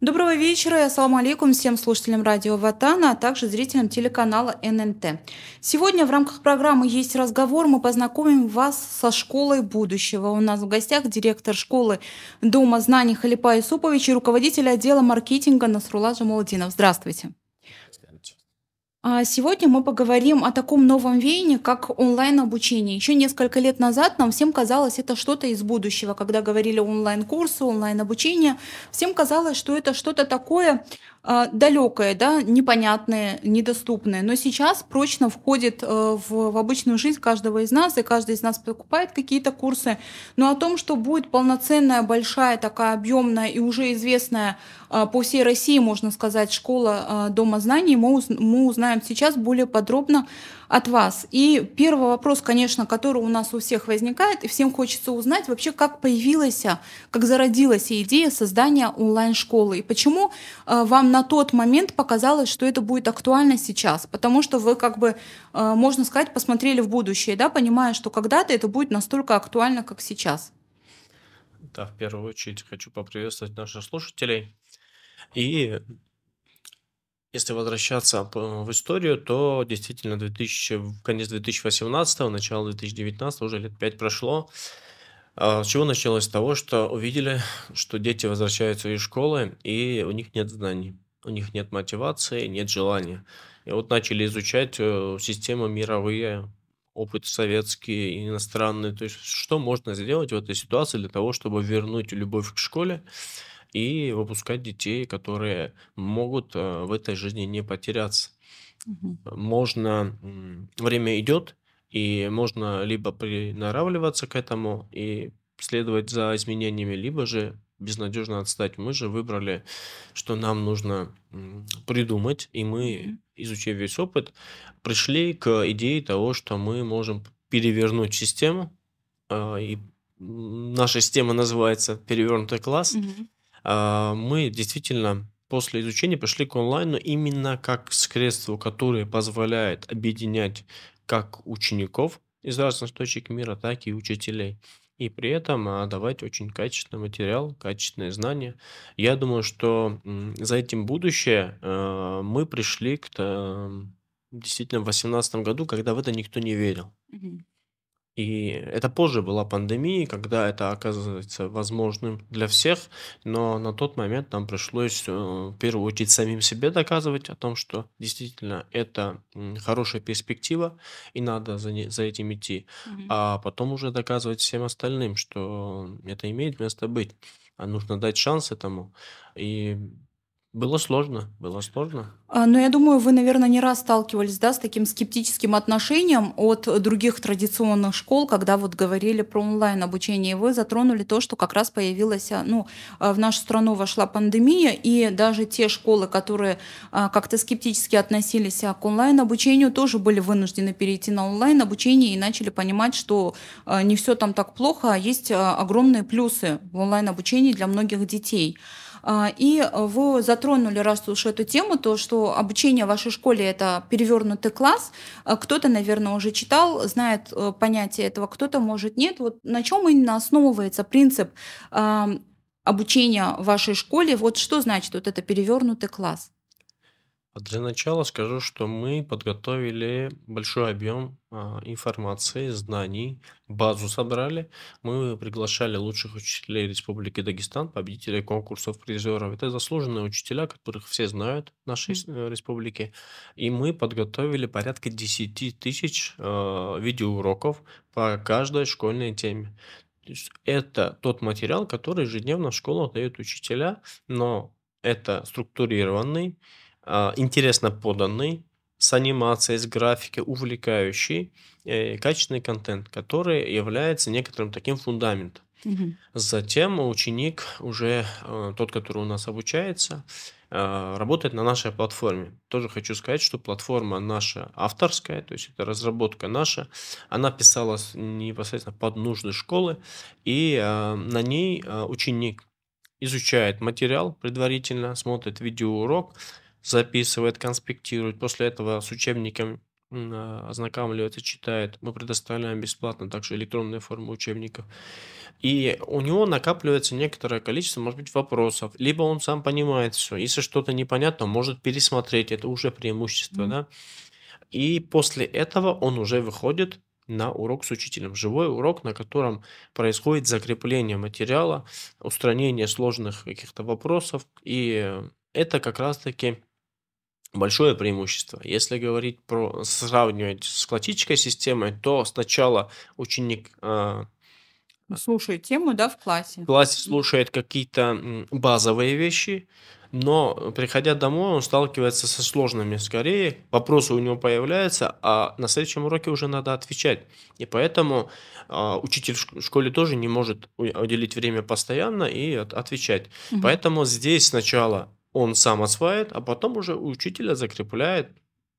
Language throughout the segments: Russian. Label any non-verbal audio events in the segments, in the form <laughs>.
Доброго вечера и ассаламу алейкум всем слушателям радио Ватана, а также зрителям телеканала ННТ. Сегодня в рамках программы «Есть разговор» мы познакомим вас со школой будущего. У нас в гостях директор школы Дома знаний Халипа Исупович и руководитель отдела маркетинга Насрула Жамалдинов. Здравствуйте. А сегодня мы поговорим о таком новом веянии, как онлайн-обучение. Еще несколько лет назад нам всем казалось это что-то из будущего. Когда говорили онлайн-курсы, онлайн-обучение, всем казалось, что это что-то такое, а, далекое, да, непонятное, недоступное, но сейчас прочно входит э, в, в обычную жизнь каждого из нас, и каждый из нас покупает какие-то курсы. Но о том, что будет полноценная, большая, такая объемная и уже известная а, по всей России, можно сказать, школа а, Дома знаний, мы, уз мы узнаем сейчас более подробно от вас. И первый вопрос, конечно, который у нас у всех возникает, и всем хочется узнать вообще, как появилась, а, как зародилась идея создания онлайн-школы, и почему а, вам на тот момент показалось, что это будет актуально сейчас, потому что вы как бы, а, можно сказать, посмотрели в будущее, да, понимая, что когда-то это будет настолько актуально, как сейчас. Да, в первую очередь хочу поприветствовать наших слушателей. И если возвращаться э, в историю, то действительно 2000, конец 2018, начало 2019, уже лет 5 прошло. А, с чего началось? С того, что увидели, что дети возвращаются из школы, и у них нет знаний, у них нет мотивации, нет желания. И вот начали изучать э, системы мировые, опыт советский, иностранный. То есть, что можно сделать в этой ситуации для того, чтобы вернуть любовь к школе, и выпускать детей, которые могут э, в этой жизни не потеряться. Угу. Можно, время идет, и можно либо приноравливаться к этому и следовать за изменениями, либо же безнадежно отстать. Мы же выбрали, что нам нужно придумать, и мы, изучив весь опыт, пришли к идее того, что мы можем перевернуть систему, а, и наша система называется «Перевернутый класс», а, мы действительно после изучения пришли к онлайну именно как средству, которое позволяет объединять как учеников из разных точек мира, так и учителей. И при этом а, давать очень качественный материал, качественные знания. Я думаю, что за этим будущее а, мы пришли к действительно в 2018 году, когда в это никто не верил. Mm-hmm. И это позже была пандемия, когда это оказывается возможным для всех, но на тот момент нам пришлось э, в первую очередь самим себе доказывать о том, что действительно это хорошая перспектива и надо за, не, за этим идти, mm-hmm. а потом уже доказывать всем остальным, что это имеет место быть а нужно дать шанс этому. И было сложно, было сложно. А, но я думаю, вы, наверное, не раз сталкивались да, с таким скептическим отношением от других традиционных школ, когда вот говорили про онлайн-обучение, вы затронули то, что как раз появилась, а, ну, а, в нашу страну вошла пандемия, и даже те школы, которые как-то скептически относились к онлайн-обучению, тоже были вынуждены перейти на онлайн-обучение и начали понимать, что не все там так плохо, а есть огромные плюсы в онлайн-обучении для многих детей. А, и вы затронули, раз уж эту тему, то, что обучение в вашей школе – это перевернутый класс. А, кто-то, наверное, уже читал, знает э, понятие этого, кто-то, может, нет. Вот на чем именно основывается принцип а, обучения в вашей школе? Вот что значит вот это перевернутый класс? А для начала скажу, что мы подготовили большой объем а, информации, знаний, базу собрали. Мы приглашали лучших учителей Республики Дагестан, победителей конкурсов, призеров. Это заслуженные учителя, которых все знают в нашей э, республике. И мы подготовили порядка 10 тысяч а, видеоуроков по каждой школьной теме. это тот материал, который ежедневно в школах дают учителя, но это структурированный а, интересно поданный, с анимацией, с графикой, увлекающий, э, качественный контент, который является некоторым таким фундаментом. Угу. Затем ученик, уже а, тот, который у нас обучается, а, работает на нашей платформе. Тоже хочу сказать, что платформа наша авторская, то есть это разработка наша. Она писалась непосредственно под нужды школы, и на ней ученик изучает материал предварительно, смотрит видеоурок, записывает, конспектирует, после этого с учебником а, ознакомливается, читает. Мы предоставляем бесплатно также электронные формы учебников. И у него накапливается некоторое количество, может быть, вопросов. Либо он сам понимает все. Если что-то непонятно, может пересмотреть. Это уже преимущество, mm-hmm. да. И после этого он уже выходит на урок с учителем. Живой урок, на котором происходит закрепление материала, устранение сложных каких-то вопросов. И это как раз-таки большое преимущество. Если говорить про сравнивать с классической системой, то сначала ученик э, ну, слушает тему, да, в классе. В классе слушает какие-то базовые вещи, но приходя домой, он сталкивается со сложными скорее, вопросы у него появляются, а на следующем уроке уже надо отвечать. И поэтому э, учитель в школе тоже не может уделить время постоянно и от, отвечать. Угу. Поэтому здесь сначала он сам осваивает, а потом уже у учителя закрепляет.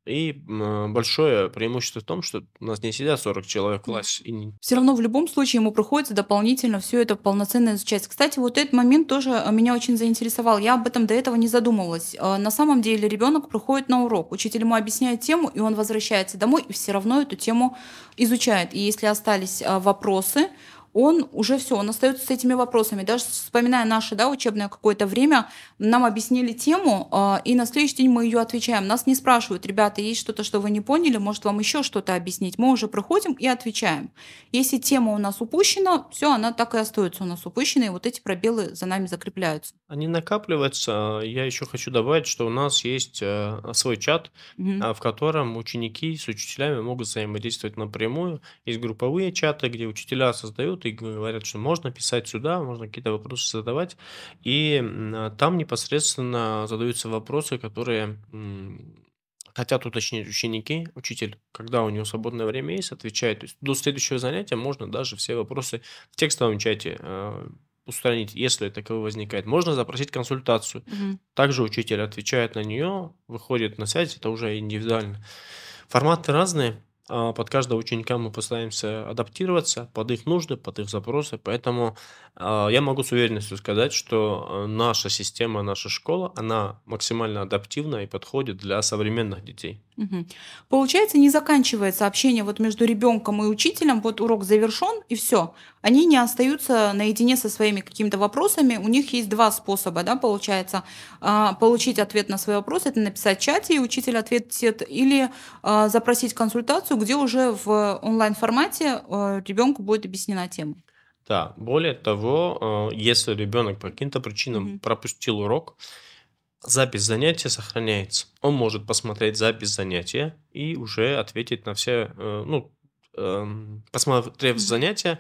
И большое преимущество в том, что у нас не сидят 40 человек в классе. И... Все равно в любом случае ему приходится дополнительно все это полноценно изучать. Кстати, вот этот момент тоже э, меня очень заинтересовал. Я об этом до этого не задумывалась. Э, на самом деле ребенок приходит на урок, учитель ему объясняет тему, и он возвращается домой и все равно эту тему изучает. И если остались э, вопросы, он уже все, он остается с этими вопросами. Даже вспоминая наше да, учебное какое-то время, нам объяснили тему, а, и на следующий день мы ее отвечаем. Нас не спрашивают, ребята, есть что-то, что вы не поняли, может вам еще что-то объяснить. Мы уже проходим и отвечаем. Если тема у нас упущена, все, она так и остается у нас упущенной, и вот эти пробелы за нами закрепляются. Они накапливаются. Я еще хочу добавить, что у нас есть э, свой чат, mm-hmm. в котором ученики с учителями могут взаимодействовать напрямую. Есть групповые чаты, где учителя создают и говорят, что можно писать сюда, можно какие-то вопросы задавать. И а, там непосредственно задаются вопросы, которые хотят уточнить ученики, учитель, когда у него свободное время есть, отвечает. То есть до следующего занятия можно даже все вопросы в текстовом чате а, устранить, если таково возникает. Можно запросить консультацию. Угу. Также учитель отвечает на нее, выходит на связь, это уже индивидуально. Форматы разные. А, под каждого ученика мы постараемся адаптироваться под их нужды, под их запросы. Поэтому а, я могу с уверенностью сказать, что э, наша система, наша школа, она максимально адаптивна и подходит для современных детей. Угу. Получается, не заканчивается общение вот между ребенком и учителем, вот урок завершен и все. Они не остаются наедине со своими какими-то вопросами. У них есть два способа, да, получается, а, получить ответ на свой вопрос, это написать в чате, и учитель ответит, или запросить консультацию презентацию, где уже в онлайн-формате э, ребенку будет объяснена тема. Да, более того, э, если ребенок по каким-то причинам mm-hmm. пропустил урок, запись занятия сохраняется. Он может посмотреть запись занятия и уже ответить на все, э, ну, эм, посмотрев mm-hmm. занятия,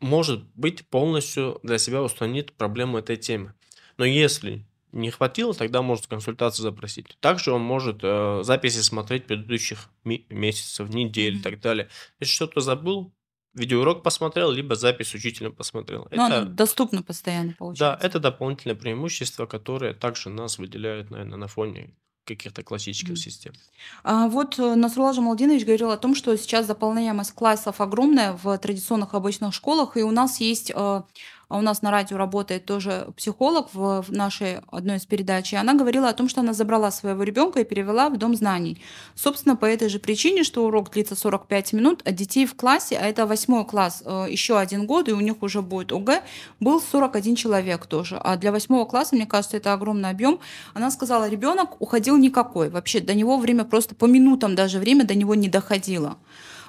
может быть, полностью для себя устранит проблему этой темы. Но если не хватило, тогда может консультацию запросить. Также он может э, записи смотреть предыдущих месяцев, недель и так далее. Если что-то забыл, видеоурок посмотрел, либо запись учителя посмотрел. Но это доступно постоянно получается. Да, это дополнительное преимущество, которое также нас выделяет, наверное, на фоне каких-то классических mm. систем. А вот э, Насрулла Жамалдинович говорил о том, что сейчас заполняемость классов огромная в традиционных обычных школах, и у нас есть э, а у нас на радио работает тоже психолог в, нашей одной из передач, и она говорила о том, что она забрала своего ребенка и перевела в Дом знаний. Собственно, по этой же причине, что урок длится 45 минут, а детей в классе, а это восьмой класс, э, еще один год, и у них уже будет ОГЭ, был 41 человек тоже. А для восьмого класса, мне кажется, это огромный объем. Она сказала, ребенок уходил никакой. Вообще до него время просто по минутам даже время до него не доходило.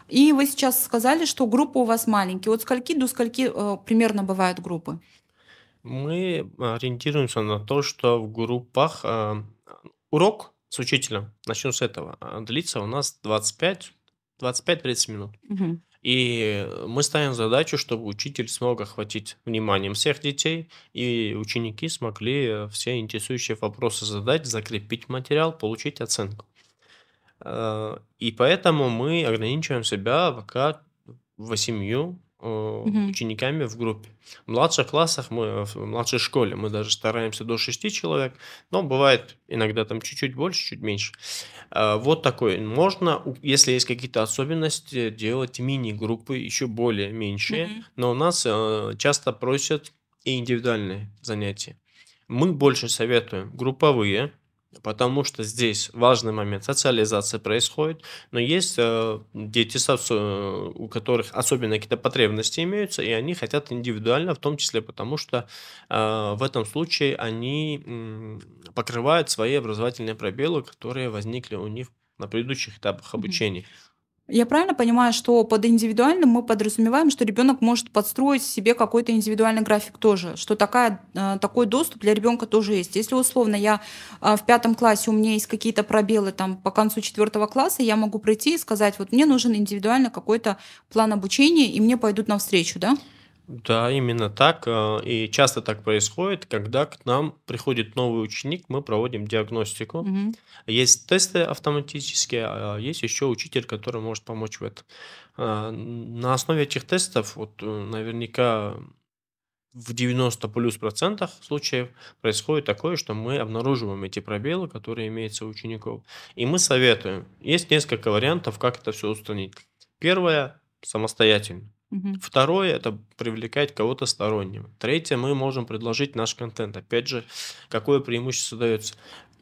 И вы сейчас сказали, что группы у вас маленькие. От скольки до скольки э, примерно бывают группы? Мы ориентируемся на то, что в группах э, урок с учителем, начнем с этого, а, длится у нас 25-30 минут. Угу. И мы ставим задачу, чтобы учитель смог охватить вниманием всех детей, и ученики смогли все интересующие вопросы задать, закрепить материал, получить оценку. Э, и поэтому мы ограничиваем себя пока восемью угу. учениками в группе. В младших классах, мы, в младшей школе мы даже стараемся до шести человек, но бывает иногда там чуть-чуть больше, чуть меньше. Э, вот такой. Можно, если есть какие-то особенности, делать мини-группы еще более меньшие, угу. но у нас часто просят и индивидуальные занятия. Мы больше советуем групповые, Потому что здесь важный момент, социализация происходит, но есть э, дети, э, у которых особенно какие-то потребности имеются, и они хотят индивидуально, в том числе потому, что э, в этом случае они э, покрывают свои образовательные пробелы, которые возникли у них на предыдущих этапах обучения. Mm-hmm. Я правильно понимаю, что под индивидуальным мы подразумеваем, что ребенок может подстроить себе какой-то индивидуальный график тоже, что такая, э, такой доступ для ребенка тоже есть. Если условно я э, в пятом классе, у меня есть какие-то пробелы там по концу четвертого класса, я могу прийти и сказать, вот мне нужен индивидуально какой-то план обучения, и мне пойдут навстречу, да? Да, именно так. Э, и часто так происходит, когда к нам приходит новый ученик, мы проводим диагностику. Угу. Есть тесты автоматические, а, а есть еще учитель, который может помочь в этом. А, на основе этих тестов, вот э, наверняка в 90 плюс процентах случаев происходит такое, что мы обнаруживаем эти пробелы, которые имеются у учеников. И мы советуем. Есть несколько вариантов, как это все устранить. Первое – самостоятельно. Угу. Второе – это привлекать кого-то стороннего. Третье – мы можем предложить наш контент. Опять же, какое преимущество дается?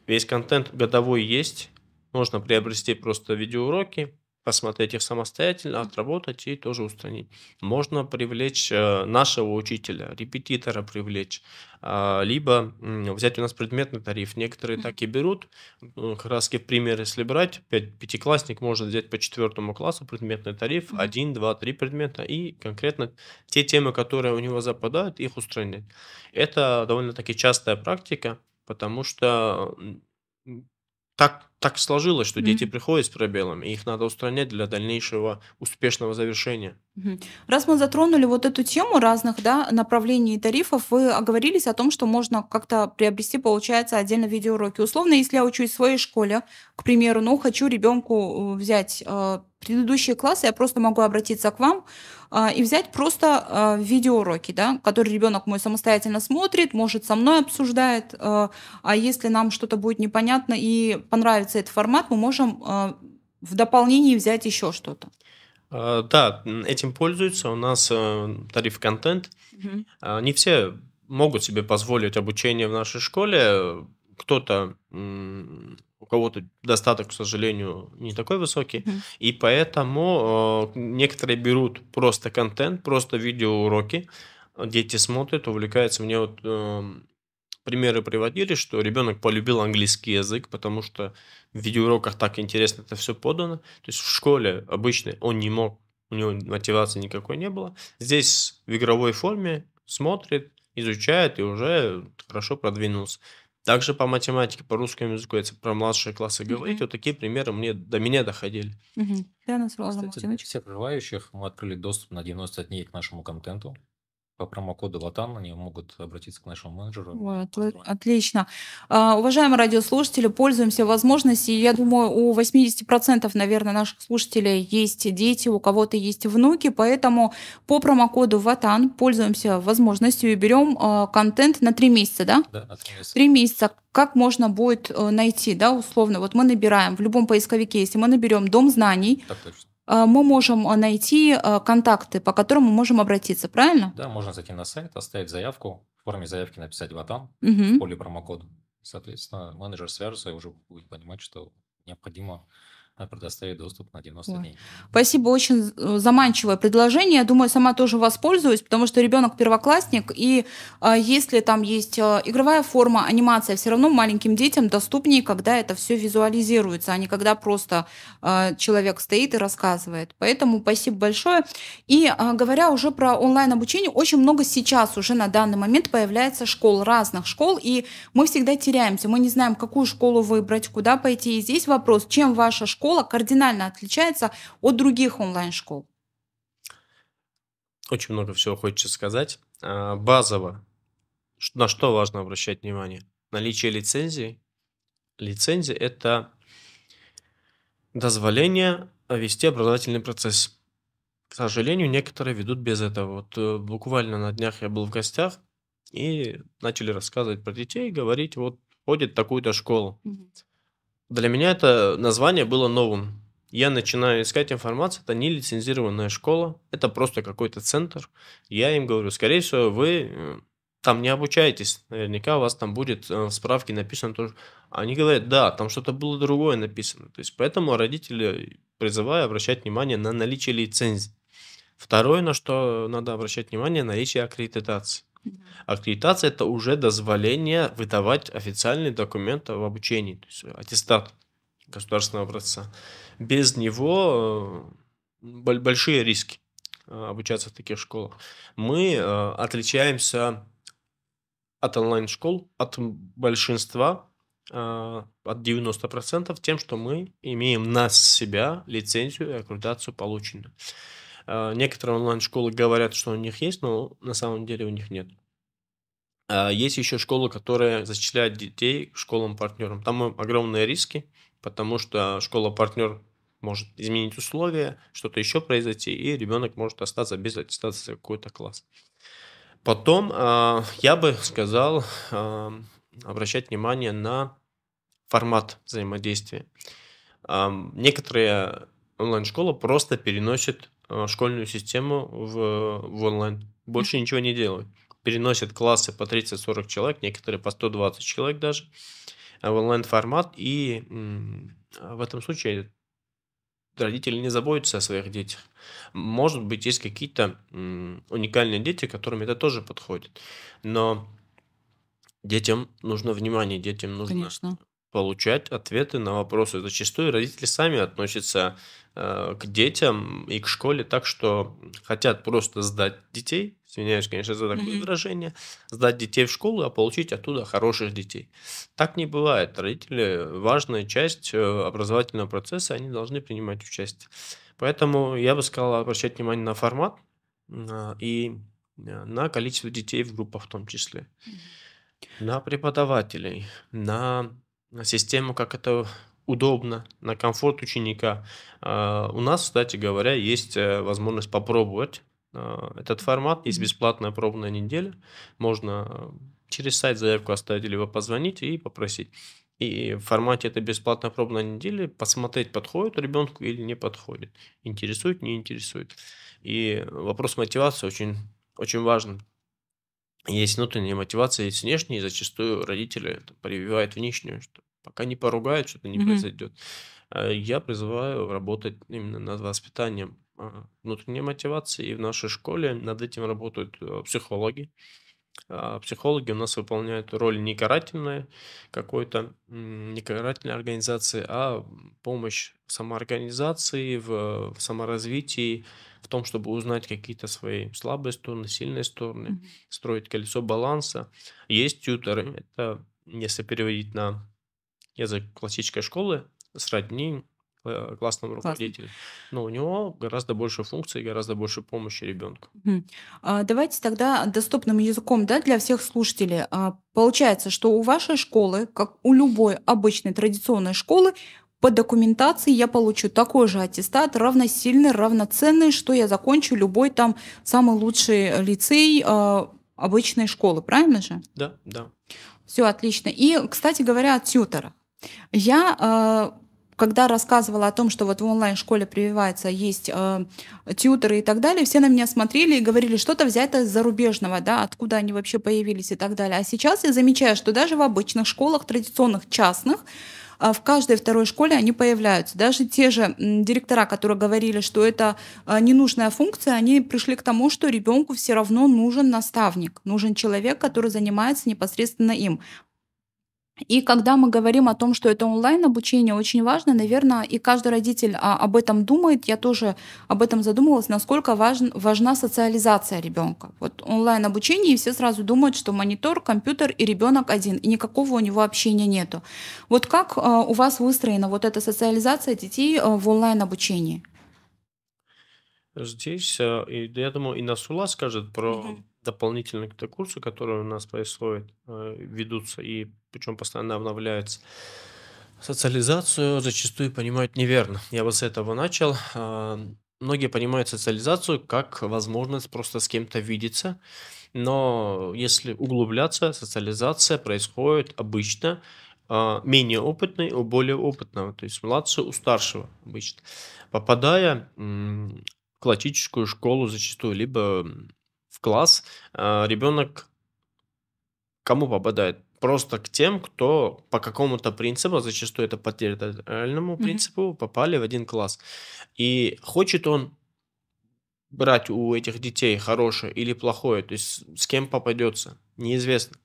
Весь контент годовой есть, можно приобрести просто видеоуроки, посмотреть их самостоятельно, отработать и тоже устранить. Можно привлечь э, нашего учителя, репетитора привлечь, а, либо взять у нас предметный тариф. Некоторые так и берут, ну, как раз в пример, если брать, пятиклассник может взять по четвертому классу предметный тариф, один, два, три предмета, и конкретно те темы, которые у него западают, их устранить Это довольно-таки частая практика, потому что так, так сложилось, что mm-hmm. дети приходят с пробелами, и их надо устранять для дальнейшего успешного завершения. Mm-hmm. Раз мы затронули вот эту тему разных да, направлений и тарифов, вы оговорились о том, что можно как-то приобрести, получается, отдельно видеоуроки. Условно, если я учусь в своей школе, к примеру, ну, хочу ребенку э, взять э, предыдущие классы я просто могу обратиться к вам а, и взять просто а, видеоуроки, да, которые ребенок мой самостоятельно смотрит, может со мной обсуждает. А, а если нам что-то будет непонятно и понравится этот формат, мы можем а, в дополнение взять еще что-то. А, да, этим пользуются. У нас э, тариф контент. Угу. Не все могут себе позволить обучение в нашей школе. Кто-то у кого-то достаток, к сожалению, не такой высокий, mm-hmm. и поэтому э, некоторые берут просто контент, просто видеоуроки, дети смотрят, увлекаются. Мне вот э, примеры приводили, что ребенок полюбил английский язык, потому что в видеоуроках так интересно это все подано. То есть в школе обычно он не мог, у него мотивации никакой не было. Здесь в игровой форме смотрит, изучает и уже хорошо продвинулся. Также по математике, по русскому языку, если про младшие классы говорить, mm-hmm. вот такие примеры мне, до меня доходили. Mm-hmm. Да, нас Кстати, для всех желающих мы открыли доступ на 90 дней к нашему контенту по промокоду Латан они могут обратиться к нашему менеджеру. Вот, отлично. А, уважаемые радиослушатели, пользуемся возможностью. Я думаю, у 80%, наверное, наших слушателей есть дети, у кого-то есть внуки, поэтому по промокоду Ватан пользуемся возможностью и берем а, контент на 3 месяца, да? Да, на 3 месяца. 3 месяца. Как можно будет э, найти, да, условно, вот мы набираем в любом поисковике, если мы наберем «Дом знаний», так точно а, мы можем а, найти а, контакты, по которым мы можем обратиться, правильно? Да, можно зайти на сайт, оставить заявку, в форме заявки написать «Ватан» угу. в поле промокода. Соответственно, менеджер свяжется и уже будет понимать, что необходимо а предоставить доступ на 90 Ой. дней. Спасибо, очень э, заманчивое предложение. Я думаю, сама тоже воспользуюсь, потому что ребенок первоклассник, и э, если там есть э, игровая форма, анимация, все равно маленьким детям доступнее, когда это все визуализируется, а не когда просто э, человек стоит и рассказывает. Поэтому спасибо большое. И э, говоря уже про онлайн-обучение, очень много сейчас уже на данный момент появляется школ, разных школ, и мы всегда теряемся, мы не знаем, какую школу выбрать, куда пойти. И здесь вопрос, чем ваша школа школа кардинально отличается от других онлайн-школ? Очень много всего хочется сказать. А, базово, на что важно обращать внимание? Наличие лицензии. Лицензия – это дозволение вести образовательный процесс. К сожалению, некоторые ведут без этого. Вот э, буквально на днях я был в гостях, и начали рассказывать про детей, говорить, вот ходит такую-то школу. Угу. Для меня это название было новым. Я начинаю искать информацию, это не лицензированная школа, это просто какой-то центр. Я им говорю, скорее всего, вы э, там не обучаетесь, наверняка у вас там будет э, в справке написано тоже. Они говорят, да, там что-то было другое написано. То есть поэтому родители призываю обращать внимание на наличие лицензии. Второе, на что надо обращать внимание, наличие аккредитации. Аккредитация – это уже дозволение выдавать официальные документы в обучении, то есть аттестат государственного образца. Без него э, большие риски э, обучаться в таких школах. Мы э, отличаемся от онлайн-школ, от большинства, от 90% тем, что мы имеем на себя лицензию и аккредитацию полученную. Э, некоторые онлайн-школы говорят, что у них есть, но на самом деле у них нет. Э, есть еще школы, которые зачисляют детей к школам-партнерам. Там огромные риски, потому что школа-партнер может изменить условия, что-то еще произойти, и ребенок может остаться без аттестации за какой-то класс. Потом э, я бы сказал обращать внимание на формат взаимодействия. Эм, некоторые онлайн-школы просто переносят Э, школьную систему в, в онлайн. Больше ничего не делают. Переносят классы по 30-40 человек, некоторые по 120 человек даже э, в онлайн-формат. И в этом случае родители не заботятся о своих детях. Может быть, есть какие-то уникальные дети, которым это тоже подходит. Но детям нужно внимание, детям нужно Конечно получать ответы на вопросы. Зачастую родители сами относятся э, к детям и к школе так, что хотят просто сдать детей, извиняюсь, конечно, за такое mm-hmm. выражение, сдать детей в школу, а получить оттуда хороших детей. Так не бывает. Родители – важная часть э, образовательного процесса, они должны принимать участие. Поэтому я бы сказал обращать внимание на формат э, и э, на количество детей в группах в том числе. Mm-hmm на преподавателей, на систему, как это удобно, на комфорт ученика. А, у нас, кстати говоря, есть э, возможность попробовать а, этот формат. Есть бесплатная пробная неделя. Можно э, через сайт заявку оставить, либо позвонить и попросить. И в формате это бесплатная пробная неделя посмотреть, подходит ребенку или не подходит. Интересует, не интересует. И вопрос мотивации очень, очень важен. Есть внутренняя мотивация, есть внешняя, и зачастую родители это прививают внешнюю, что пока не поругают, что-то не mm-hmm. произойдет. А я призываю работать именно над воспитанием а, внутренней мотивации, и в нашей школе над этим работают э, психологи. А, психологи у нас выполняют роль не карательной какой-то, не карательной организации, а помощь самоорганизации, в, в саморазвитии, в том, чтобы узнать какие-то свои слабые стороны, сильные стороны, mm-hmm. строить колесо баланса. Есть тьютеры, это если переводить на язык классической школы, сродни Э, классному руководителю. Классно. Но у него гораздо больше функций, гораздо больше помощи ребенку. А, давайте тогда доступным языком да, для всех слушателей. А, получается, что у вашей школы, как у любой обычной традиционной школы, по документации я получу такой же аттестат, равносильный, равноценный, что я закончу любой там самый лучший э, лицей а, обычной школы, правильно же? Да, да. Все отлично. И, кстати говоря, о тьютерах. Я когда рассказывала о том, что вот в онлайн-школе прививается, есть э, тьютеры и так далее, все на меня смотрели и говорили, что-то взято с зарубежного, да, откуда они вообще появились и так далее. А сейчас я замечаю, что даже в обычных школах, традиционных, частных, э, в каждой второй школе они появляются. Даже те же директора, которые говорили, что это э, ненужная функция, они пришли к тому, что ребенку все равно нужен наставник, нужен человек, который занимается непосредственно им. И когда мы говорим о том, что это онлайн-обучение, очень важно, наверное, и каждый родитель а, об этом думает. Я тоже об этом задумывалась, насколько важен, важна социализация ребенка. Вот онлайн-обучение, и все сразу думают, что монитор, компьютер и ребенок один, и никакого у него общения нету. Вот как а, у вас выстроена вот эта социализация детей а, в онлайн-обучении? Здесь, э, я думаю, и Насула скажет про дополнительные курсы, которые у нас происходят, э, ведутся, и причем постоянно обновляются. Социализацию зачастую понимают неверно. Я вот с этого начал. А, многие понимают социализацию как возможность просто с кем-то видеться, но если углубляться, социализация происходит обычно а, менее опытный у более опытного, то есть младшего у старшего обычно, попадая в классическую школу зачастую, либо в класс, а, ребенок кому попадает? просто к тем, кто по какому-то принципу, зачастую это по территориальному mm-hmm. принципу, попали в один класс. И хочет он брать у этих детей хорошее или плохое, то есть с кем попадется, неизвестно.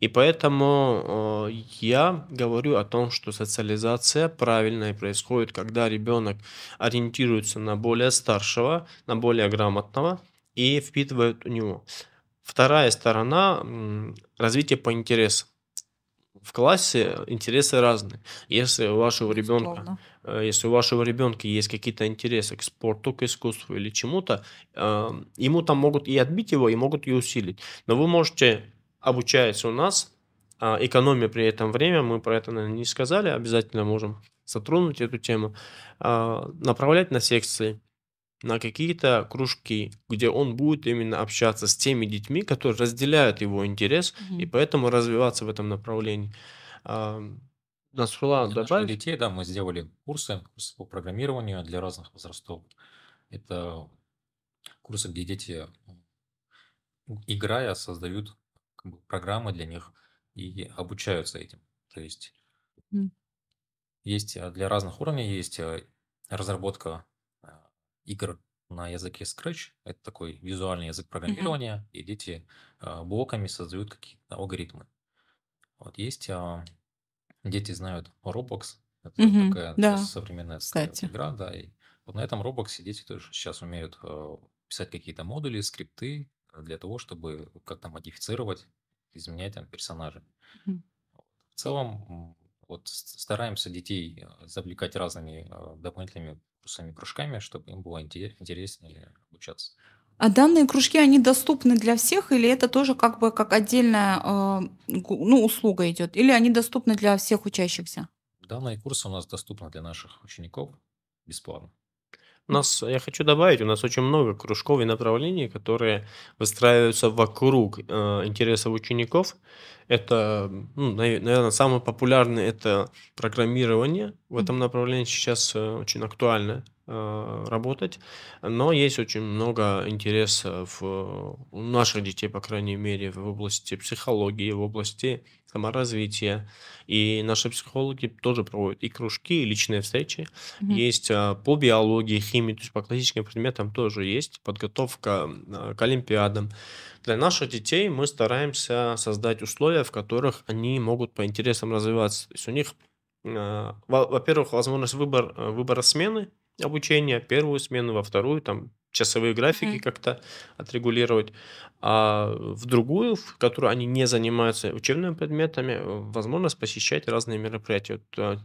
И поэтому э, я говорю о том, что социализация правильная происходит, когда ребенок ориентируется на более старшего, на более грамотного и впитывает у него. Вторая сторона – развитие по интересам. В классе интересы разные. Если у вашего ребенка, э, если у вашего ребенка есть какие-то интересы к спорту, к искусству или чему-то, эм, ему там могут и отбить его, и могут и усилить. Но вы можете, обучаясь у нас, а, экономия при этом время, мы про это, наверное, не сказали, обязательно можем затронуть эту тему, а, направлять на секции, на какие-то кружки, где он будет именно общаться с теми детьми, которые разделяют его интерес, угу. и поэтому развиваться в этом направлении. Насрула, для добавить? детей, да, мы сделали курсы, курсы по программированию для разных возрастов. Это курсы, где дети, играя, создают как бы, программы для них и обучаются этим. То есть mm. есть а, для разных уровней есть а, разработка игр на языке Scratch. Это такой визуальный язык программирования, mm-hmm. и дети э, блоками создают какие-то алгоритмы. Вот есть э, дети знают Roblox, это mm-hmm. такая да. современная Кстати. игра, да. И вот на этом Roblox дети тоже сейчас умеют э, писать какие-то модули, скрипты для того, чтобы как-то модифицировать, изменять там персонажей. Mm-hmm. В целом вот стараемся детей завлекать разными дополнительными своими кружками, чтобы им было интереснее обучаться. А данные кружки, они доступны для всех, или это тоже как бы как отдельная а, ну, услуга идет, или они доступны для всех учащихся? Данные курсы у нас доступны для наших учеников бесплатно. У нас, я хочу добавить, у нас очень много кружков и направлений, которые выстраиваются вокруг э, интересов учеников. Это, ну, наверное, самое популярное это программирование. В этом направлении сейчас э, очень актуально э, работать, но есть очень много интересов э, у наших детей, по крайней мере, в области психологии, в области саморазвития. И наши психологи тоже проводят и кружки, и личные встречи. Mm-hmm. Есть а, по биологии, химии, то есть по классическим предметам тоже есть подготовка а, к олимпиадам. Для наших детей мы стараемся создать условия, в которых они могут по интересам развиваться. То есть у них, а, во-первых, возможность выбор, э, выбора смены, обучения, первую смену, во вторую, там, часовые графики mm-hmm. как-то отрегулировать. А в другую, в которую они не занимаются учебными предметами, возможность посещать разные мероприятия. Вот, а,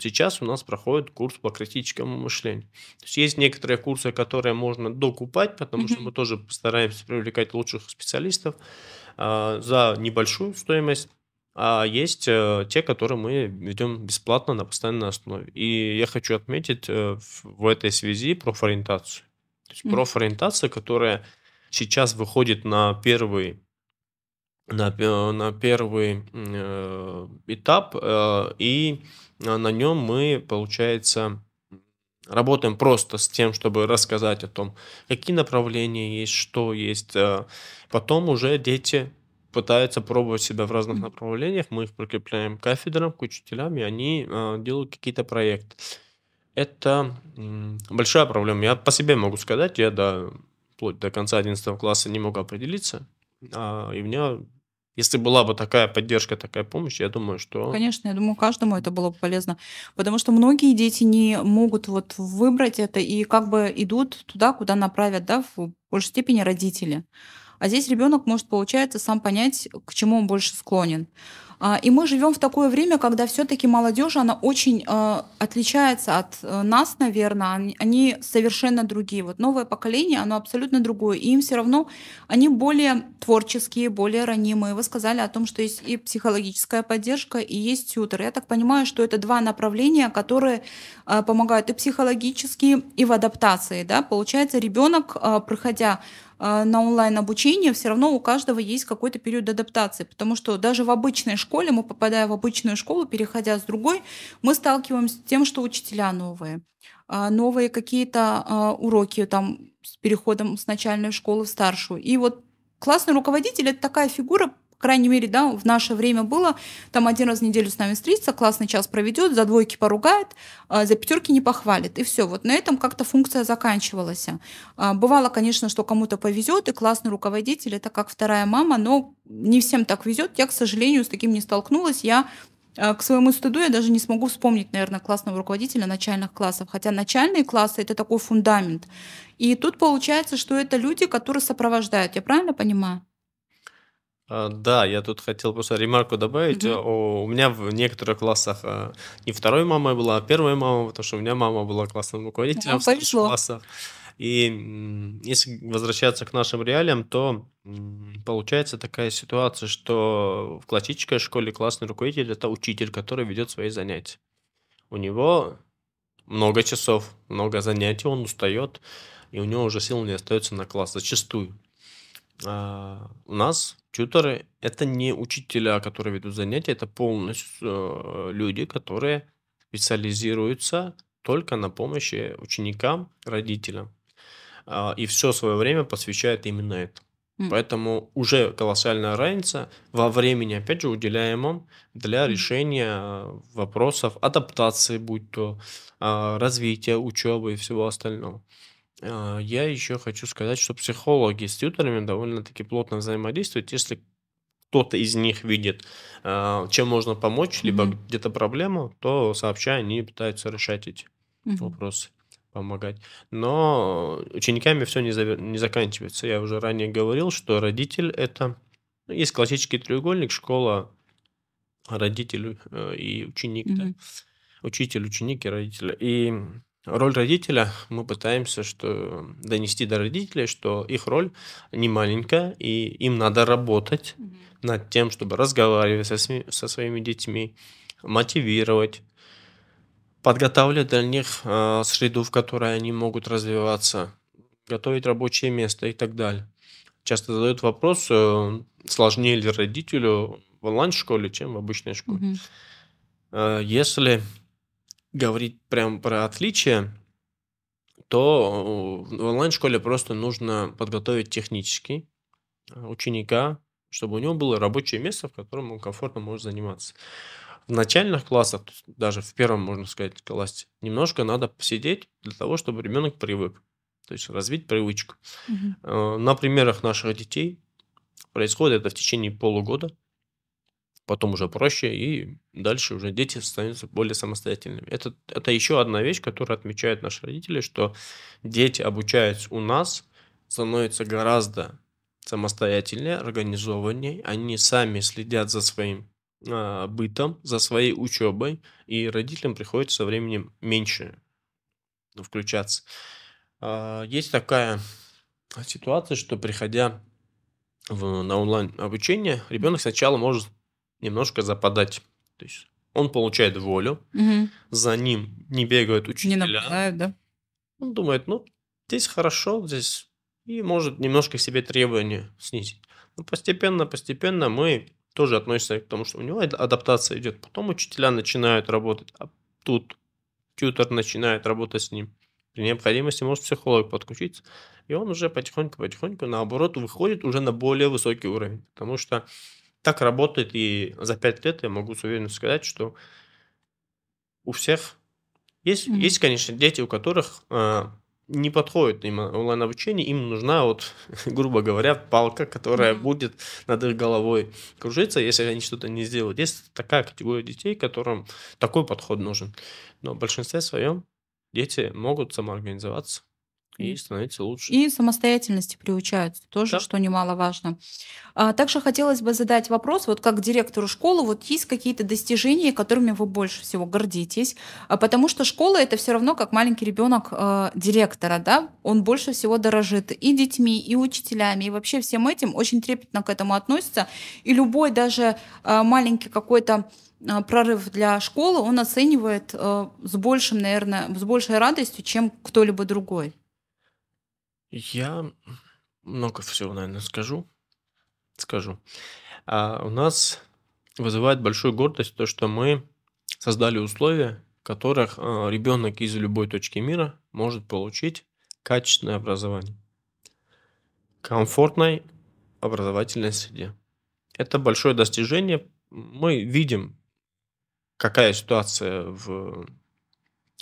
сейчас у нас проходит курс по критическому мышлению. То есть, есть некоторые курсы, которые можно докупать, потому mm-hmm. что мы тоже постараемся привлекать лучших специалистов а, за небольшую стоимость а есть э, те, которые мы ведем бесплатно на постоянной основе. И я хочу отметить э, в этой связи профориентацию. То есть профориентация, которая сейчас выходит на первый на, на первый э, этап, э, и на нем мы, получается, работаем просто с тем, чтобы рассказать о том, какие направления есть, что есть. Э. Потом уже дети пытаются пробовать себя в разных направлениях. Мы их прикрепляем к кафедрам, к учителям, и они э, делают какие-то проекты. Это м, большая проблема. Я по себе могу сказать, я до, вплоть до конца 11 класса не мог определиться. А, и у меня, если была бы такая поддержка, такая помощь, я думаю, что... Конечно, я думаю, каждому это было бы полезно. Потому что многие дети не могут вот выбрать это и как бы идут туда, куда направят, да, в большей степени родители. А здесь ребенок может, получается, сам понять, к чему он больше склонен. А, и мы живем в такое время, когда все-таки молодежь, она очень а, отличается от э, нас, наверное, они совершенно другие. Вот новое поколение, оно абсолютно другое, и им все равно они более творческие, более ранимые. Вы сказали о том, что есть и психологическая поддержка, и есть тьютер. Я так понимаю, что это два направления, которые а, помогают и психологически, и в адаптации. Да? Получается, ребенок, проходя на онлайн обучение, все равно у каждого есть какой-то период адаптации, потому что даже в обычной школе школе, мы, попадая в обычную школу, переходя с другой, мы сталкиваемся с тем, что учителя новые, а, новые какие-то а, уроки там с переходом с начальной школы в старшую. И вот классный руководитель – это такая фигура, крайней мере, да, в наше время было, там один раз в неделю с нами встретится, классный час проведет, за двойки поругает, а, за пятерки не похвалит, и все. Вот на этом как-то функция заканчивалась. А, бывало, конечно, что кому-то повезет, и классный руководитель, это как вторая мама, но не всем так везет. Я, к сожалению, с таким не столкнулась. Я а, к своему стыду я даже не смогу вспомнить, наверное, классного руководителя начальных классов. Хотя начальные классы — это такой фундамент. И тут получается, что это люди, которые сопровождают. Я правильно понимаю? А, да, я тут хотел просто ремарку добавить. Мгм. О, У меня в некоторых классах а, не второй мамой была, а первая мама, потому что у меня мама была классным руководителем Вам в старших повезло. классах. И если возвращаться к нашим реалиям, то получается такая ситуация, что в классической школе классный руководитель– это учитель, который ведет свои занятия. У него много часов, много занятий, он устает, и у него уже сил не остается на класс зачастую. А, у нас тьютеры – это не учителя, которые ведут занятия, это полностью э, люди, которые специализируются только на помощи ученикам, родителям. А, и все свое время посвящают именно этому. Mm. Поэтому уже колоссальная разница во времени, опять же, уделяемом для решения вопросов адаптации, будь то а, развития, учебы и всего остального. А, я еще хочу сказать, что психологи с тьютерами довольно-таки плотно взаимодействуют, если кто-то из них видит, а, чем можно помочь, либо mm-hmm. где-то проблему, то сообща они пытаются решать эти mm-hmm. вопросы помогать. Но учениками все не, зав... не заканчивается. Я уже ранее говорил, что родитель это... Ну, есть классический треугольник, школа, родитель э, и ученик. Mm-hmm. Да? Учитель, ученик и родитель. И Роль родителя мы пытаемся что, донести до родителей, что их роль не маленькая, и им надо работать mm-hmm. над тем, чтобы разговаривать со, со своими детьми, мотивировать, подготавливать для них э, среду, в которой они могут развиваться, готовить рабочее место и так далее. Часто задают вопрос, э, сложнее ли родителю в онлайн-школе, чем в обычной школе. Mm-hmm. Э, если говорить прям про отличия, то э, в онлайн-школе просто нужно подготовить технически э, ученика, чтобы у него было рабочее место, в котором он комфортно может заниматься. В начальных классах, даже в первом, можно сказать, классе, немножко надо посидеть для того, чтобы ребенок привык. То есть развить привычку. Угу. На примерах наших детей происходит это в течение полугода потом уже проще, и дальше уже дети становятся более самостоятельными. Это, это еще одна вещь, которую отмечают наши родители, что дети, обучаясь у нас, становятся гораздо самостоятельнее, организованнее, они сами следят за своим э, бытом, за своей учебой, и родителям приходится со временем меньше включаться. Э, есть такая ситуация, что приходя в, на онлайн обучение, ребенок сначала может немножко западать. То есть он получает волю, угу. за ним не бегают учителя. Не да? Он думает, ну, здесь хорошо, здесь... И может немножко себе требования снизить. Но постепенно, постепенно мы тоже относимся к тому, что у него адаптация идет. Потом учителя начинают работать, а тут тьютер начинает работать с ним. При необходимости может психолог подключиться. И он уже потихоньку-потихоньку, наоборот, выходит уже на более высокий уровень. Потому что так работает, и за пять лет я могу с уверенностью сказать, что у всех есть, mm-hmm. есть конечно, дети, у которых э, не подходит им онлайн-обучение, им нужна, вот, <laughs> грубо говоря, палка, которая mm-hmm. будет над их головой кружиться, если они что-то не сделают. Есть такая категория детей, которым такой подход нужен. Но в большинстве своем дети могут самоорганизоваться, и становится лучше. И самостоятельности приучают, тоже, да. что немаловажно. А, также хотелось бы задать вопрос, вот как директору школы, вот есть какие-то достижения, которыми вы больше всего гордитесь, а, потому что школа это все равно как маленький ребенок а, директора, да, он больше всего дорожит и детьми, и учителями, и вообще всем этим очень трепетно к этому относится, и любой даже а, маленький какой-то а, прорыв для школы он оценивает э, с большим, наверное, с большей радостью, чем кто-либо другой. Я много всего, наверное, скажу. Скажу. А, у нас вызывает большую гордость то, что мы создали условия, в которых а, ребенок из любой точки мира может получить качественное образование. Комфортной образовательной среде. Это большое достижение. Мы видим, какая ситуация в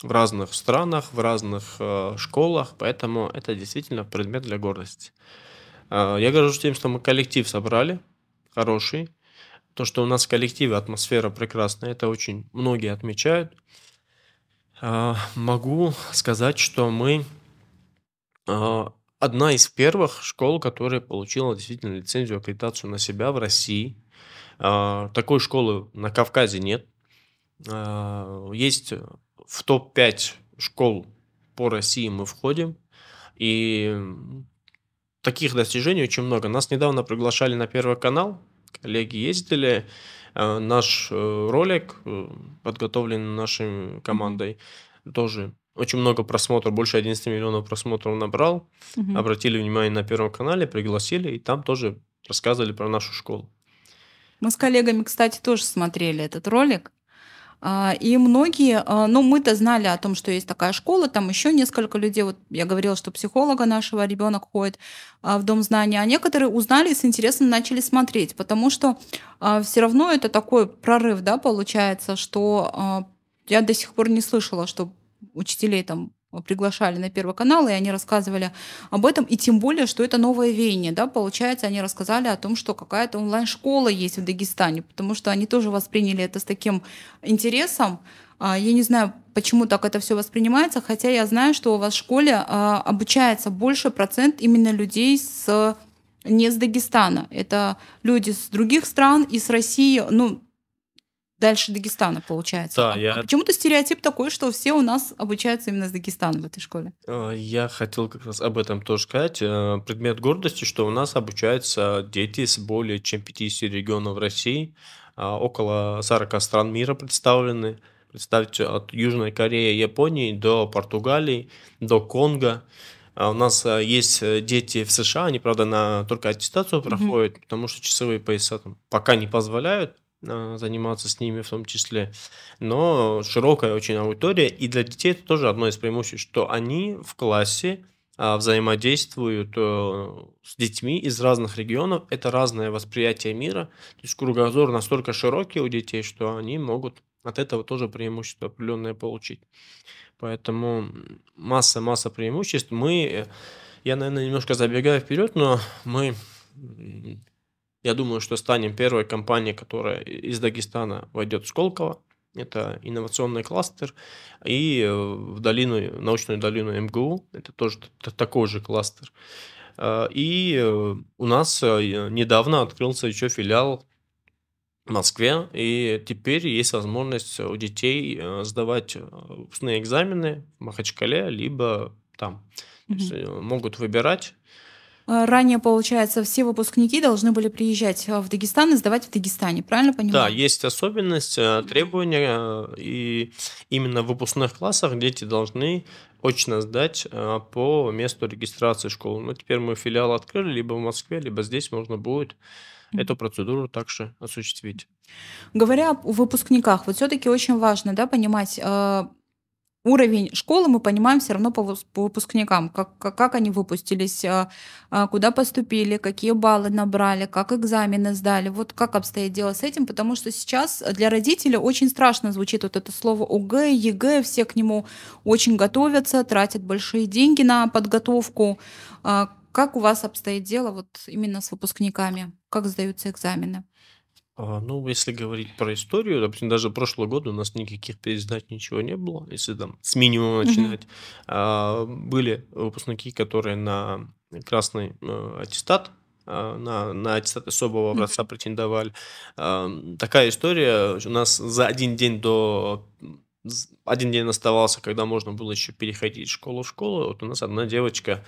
в разных странах, в разных э, школах, поэтому это действительно предмет для гордости. Э, я горжусь тем, что мы коллектив собрали, хороший. То, что у нас в коллективе атмосфера прекрасная, это очень многие отмечают. Э, могу сказать, что мы э, одна из первых школ, которая получила действительно лицензию, аккредитацию на себя в России. Э, такой школы на Кавказе нет. Э, есть в топ-5 школ по России мы входим. И таких достижений очень много. Нас недавно приглашали на Первый канал, коллеги ездили. Э, наш э, ролик э, подготовлен нашей командой тоже очень много просмотров, больше 11 миллионов просмотров набрал. Угу. Обратили внимание на Первом канале, пригласили, и там тоже рассказывали про нашу школу. Мы с коллегами, кстати, тоже смотрели этот ролик. А, и многие, а, ну, мы-то знали о том, что есть такая школа, там еще несколько людей, вот я говорила, что психолога нашего ребенок ходит а, в Дом знаний, а некоторые узнали и с интересом начали смотреть, потому что все равно это такой прорыв, да, получается, что я до сих пор не слышала, что учителей там Э, приглашали на Первый канал, и они рассказывали об этом, и тем более, что это новое веяние, да, получается, они рассказали о том, что какая-то онлайн-школа есть в Дагестане, потому что они тоже восприняли это с таким интересом, а, я не знаю, почему так это все воспринимается, хотя я знаю, что у вас в школе а, обучается больше процент именно людей с не с Дагестана. Это люди с других стран и с России, ну, дальше Дагестана, получается. Да, а, я... а почему-то стереотип такой, что все у нас обучаются именно с Дагестана в этой школе. А, я хотел как раз об этом тоже сказать. Э, предмет гордости, что у нас обучаются дети с более чем 50 регионов России, а, около 40 стран мира представлены. Представьте, от Южной Кореи, Японии до Португалии, до Конго. А, у нас э, есть э, дети в США, они, правда, на только аттестацию проходят, mm-hmm. потому что часовые пояса там пока не позволяют а, заниматься с ними в том числе. Но широкая очень аудитория, и для детей это тоже одно из преимуществ, что они в классе а, взаимодействуют э, с детьми из разных регионов. Это разное восприятие мира. То есть кругозор настолько широкий у детей, что они могут от этого тоже преимущество определенное получить. Поэтому масса-масса преимуществ. Мы, э, я, наверное, немножко забегаю вперед, но мы я думаю, что станем первой компанией, которая из Дагестана войдет в Сколково. Это инновационный кластер. И э, в долину, научную долину МГУ. Это тоже такой же кластер. Э, и э, у нас недавно открылся еще филиал в Москве, и теперь есть возможность у детей сдавать устные экзамены в Махачкале, либо там. Mm-hmm. могут выбирать Э, ранее, получается, все выпускники должны были приезжать э, в Дагестан и сдавать в Дагестане, правильно понимаю? Да, есть особенность, э, требования, и именно в выпускных классах дети должны очно сдать по месту регистрации школы. Но ну, теперь мы филиал открыли, либо в Москве, либо здесь можно будет эту процедуру также осуществить. Говоря о выпускниках, вот все-таки очень важно да, понимать, уровень школы мы понимаем все равно по, выпускникам, как, как, как они выпустились, а, а куда поступили, какие баллы набрали, как экзамены сдали, вот как обстоит дело с этим, потому что сейчас для родителей очень страшно звучит вот это слово ОГЭ, ЕГЭ, все к нему очень готовятся, тратят большие деньги на подготовку. А, как у вас обстоит дело вот именно с выпускниками? Как сдаются экзамены? А, ну, если говорить про историю, допустим, даже прошлого года у нас никаких пересдач, ничего не было. Если там с минимума начинать, mm-hmm. были выпускники, которые на красный э, аттестат а, на, на аттестат особого образца mm-hmm. претендовали. Такая история у нас за один день до один день оставался, когда можно было еще переходить школу в школу. Вот у нас одна девочка,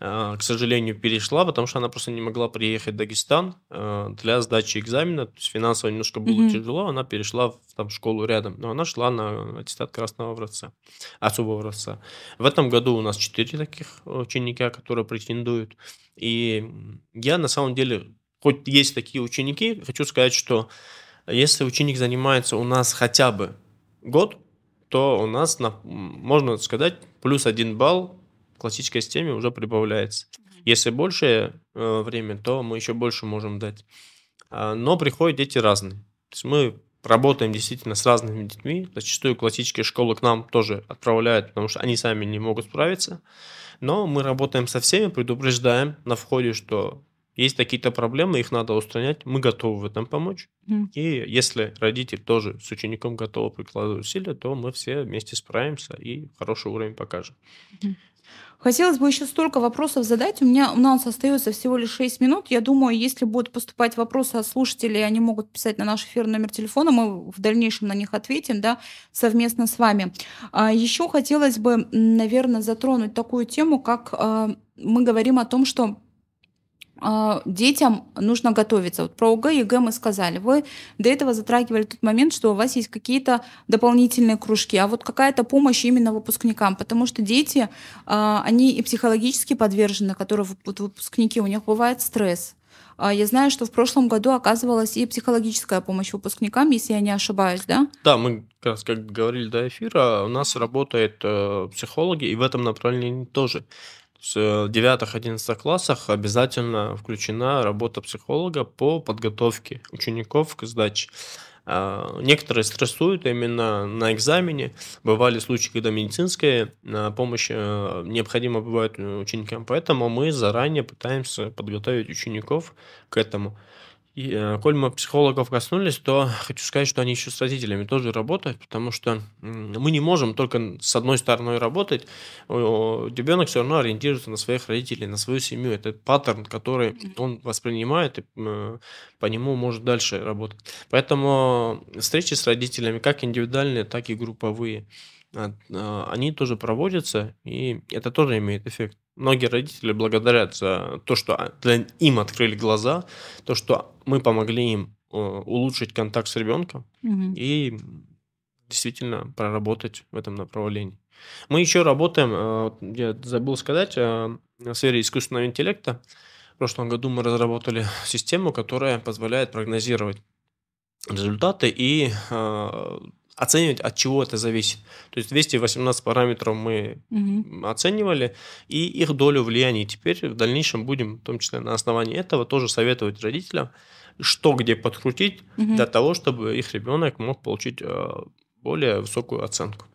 э, к сожалению, перешла, потому что она просто не могла приехать в Дагестан э, для сдачи экзамена. То есть финансово немножко было mm-hmm. тяжело, она перешла в там, школу рядом. Но она шла на аттестат красного образца, особого образца. В этом году у нас четыре таких ученика, которые претендуют. И я на самом деле, хоть есть такие ученики, хочу сказать, что если ученик занимается у нас хотя бы год, то у нас, на, можно сказать, плюс один балл в классической системе уже прибавляется. Если большее э, время, то мы еще больше можем дать. А, но приходят дети разные. То есть мы работаем действительно с разными детьми. Зачастую классические школы к нам тоже отправляют, потому что они сами не могут справиться. Но мы работаем со всеми, предупреждаем на входе, что есть какие-то проблемы, их надо устранять, мы готовы в этом помочь. Mm. И если родитель тоже с учеником готовы прикладывать усилия, то мы все вместе справимся и хороший уровень покажем. Mm. Хотелось бы еще столько вопросов задать. У меня у нас остается всего лишь 6 минут. Я думаю, если будут поступать вопросы от слушателей, они могут писать на наш эфирный номер телефона. Мы в дальнейшем на них ответим да, совместно с вами. А еще хотелось бы, наверное, затронуть такую тему, как а, мы говорим о том, что а, детям нужно готовиться. Вот про ОГЭ ЕГЭ мы сказали. Вы до этого затрагивали тот момент, что у вас есть какие-то дополнительные кружки, а вот какая-то помощь именно выпускникам, потому что дети, а, они и психологически подвержены, которые вот выпускники, у них бывает стресс. А, я знаю, что в прошлом году оказывалась и психологическая помощь выпускникам, если я не ошибаюсь, да? Да, мы как раз как говорили до эфира, у нас работают э, психологи, и в этом направлении тоже. Э, в 9-11 классах обязательно включена работа психолога по подготовке учеников к сдаче. А, некоторые стрессуют именно на экзамене. Бывали случаи, когда медицинская э, помощь э, необходима бывает ученикам, поэтому мы заранее пытаемся подготовить учеников к этому. И э, коль мы психологов коснулись, то хочу сказать, что они еще с родителями тоже работают, потому что мы не можем только с одной стороны работать. Ребенок все равно ориентируется на своих родителей, на свою семью. Это паттерн, который он воспринимает, и по нему может дальше работать. Поэтому встречи с родителями, как индивидуальные, так и групповые, а, а, они тоже проводятся, и это тоже имеет эффект многие родители благодарят за то, что для им открыли глаза, то, что мы помогли им э, улучшить контакт с ребенком угу. и действительно проработать в этом направлении. Мы еще работаем, э, я забыл сказать, э, в сфере искусственного интеллекта. В прошлом году мы разработали систему, которая позволяет прогнозировать результаты и оценивать, от чего это зависит. То есть 218 параметров мы угу. оценивали, и их долю влияния. Теперь в дальнейшем будем, в том числе на основании этого, тоже советовать родителям, что где подкрутить угу. для того, чтобы их ребенок мог получить э, более высокую оценку.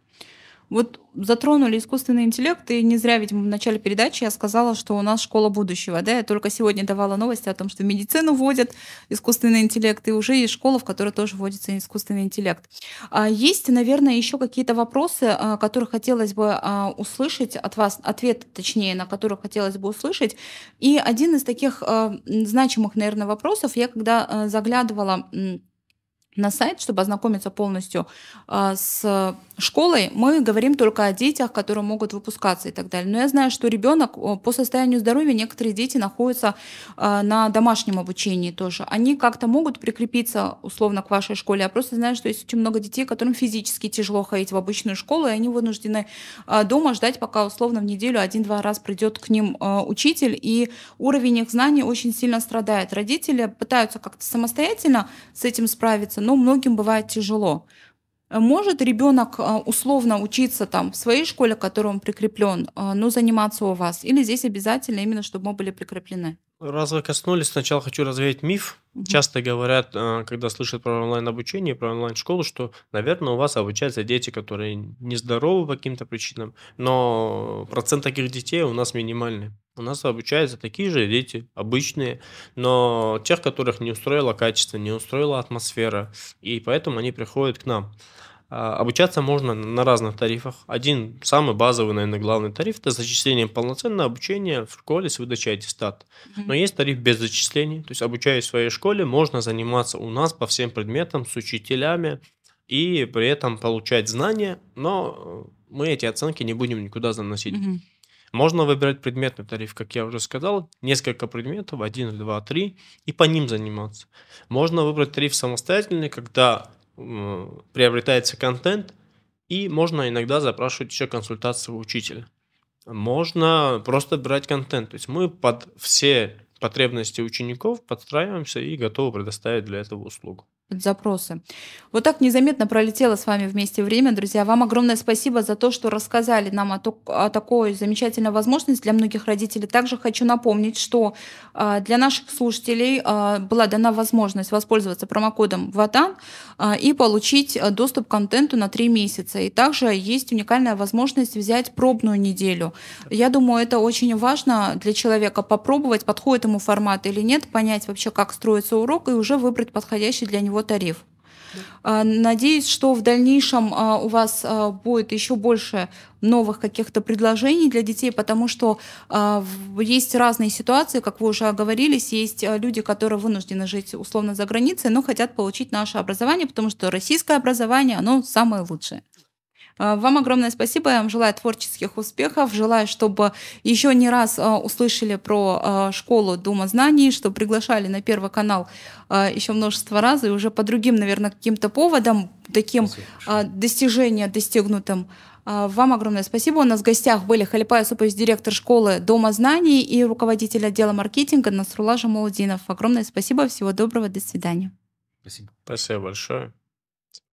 Вот затронули искусственный интеллект, и не зря ведь в начале передачи я сказала, что у нас школа будущего. Да? Я только сегодня давала новости о том, что в медицину вводят искусственный интеллект, и уже есть школа, в которой тоже вводится искусственный интеллект. А есть, наверное, еще какие-то вопросы, а, которые хотелось бы а, услышать от вас, ответ, точнее, на которые хотелось бы услышать. И один из таких значимых, наверное, вопросов, я когда заглядывала на сайт, чтобы ознакомиться полностью с школой мы говорим только о детях, которые могут выпускаться и так далее. Но я знаю, что ребенок по состоянию здоровья, некоторые дети находятся а, на домашнем обучении тоже. Они как-то могут прикрепиться условно к вашей школе. Я просто знаю, что есть очень много детей, которым физически тяжело ходить в обычную школу, и они вынуждены а, дома ждать, пока условно в неделю один-два раз придет к ним а, учитель, и уровень их знаний очень сильно страдает. Родители пытаются как-то самостоятельно с этим справиться, но многим бывает тяжело. Э, может ребенок э, условно учиться там в своей школе, к которой он прикреплен, э, но заниматься у вас? Или здесь обязательно именно, чтобы мы были прикреплены? раз вы коснулись, сначала хочу развеять миф. Угу. Часто говорят, э, когда слышат про онлайн-обучение, про онлайн-школу, что, наверное, у вас обучаются дети, которые нездоровы по каким-то причинам, но процент таких детей у нас минимальный. У нас обучаются такие же дети, обычные, но тех, которых не устроило качество, не устроила атмосфера, и поэтому они приходят к нам. А, обучаться можно на разных тарифах. Один самый базовый, наверное, главный тариф – это зачисление полноценное обучение в школе с выдачей аттестат. Но есть тариф без зачислений, то есть обучаясь в своей школе, можно заниматься у нас по всем предметам с учителями и при этом получать знания, но э, мы эти оценки не будем никуда заносить. Угу. Можно выбирать предметный тариф, как я уже сказал, несколько предметов, один, два, три и по ним заниматься. Можно выбрать тариф самостоятельный, когда приобретается контент, и можно иногда запрашивать еще консультацию учителя. Можно просто брать контент. То есть мы под все потребности учеников подстраиваемся и готовы предоставить для этого услугу запросы. Вот так незаметно пролетело с вами вместе время, друзья. Вам огромное спасибо за то, что рассказали нам о, о такой замечательной возможности для многих родителей. Также хочу напомнить, что э, для наших слушателей э, была дана возможность воспользоваться промокодом ВАТАН э, и получить доступ к контенту на 3 месяца. И также есть уникальная возможность взять пробную неделю. Я думаю, это очень важно для человека попробовать, подходит ему формат или нет, понять вообще, как строится урок и уже выбрать подходящий для него тариф. А, надеюсь, что в дальнейшем а, у вас а, будет еще больше новых каких-то предложений для детей, потому что есть разные ситуации, как вы уже оговорились, есть люди, которые вынуждены жить условно за границей, но хотят получить наше образование, потому что российское образование, оно самое лучшее. А, вам огромное спасибо. Я вам желаю творческих успехов. Желаю, чтобы еще не раз а, услышали про а, школу Дума знаний, что приглашали на Первый канал еще множество раз и уже по другим, наверное, каким-то поводам, таким спасибо. достижения достигнутым. Вам огромное спасибо. У нас в гостях были Халипа Юсупович, директор школы Дома знаний и руководитель отдела маркетинга Насрула Жамалудинов. Огромное спасибо. Всего доброго. До свидания. Спасибо. Спасибо большое.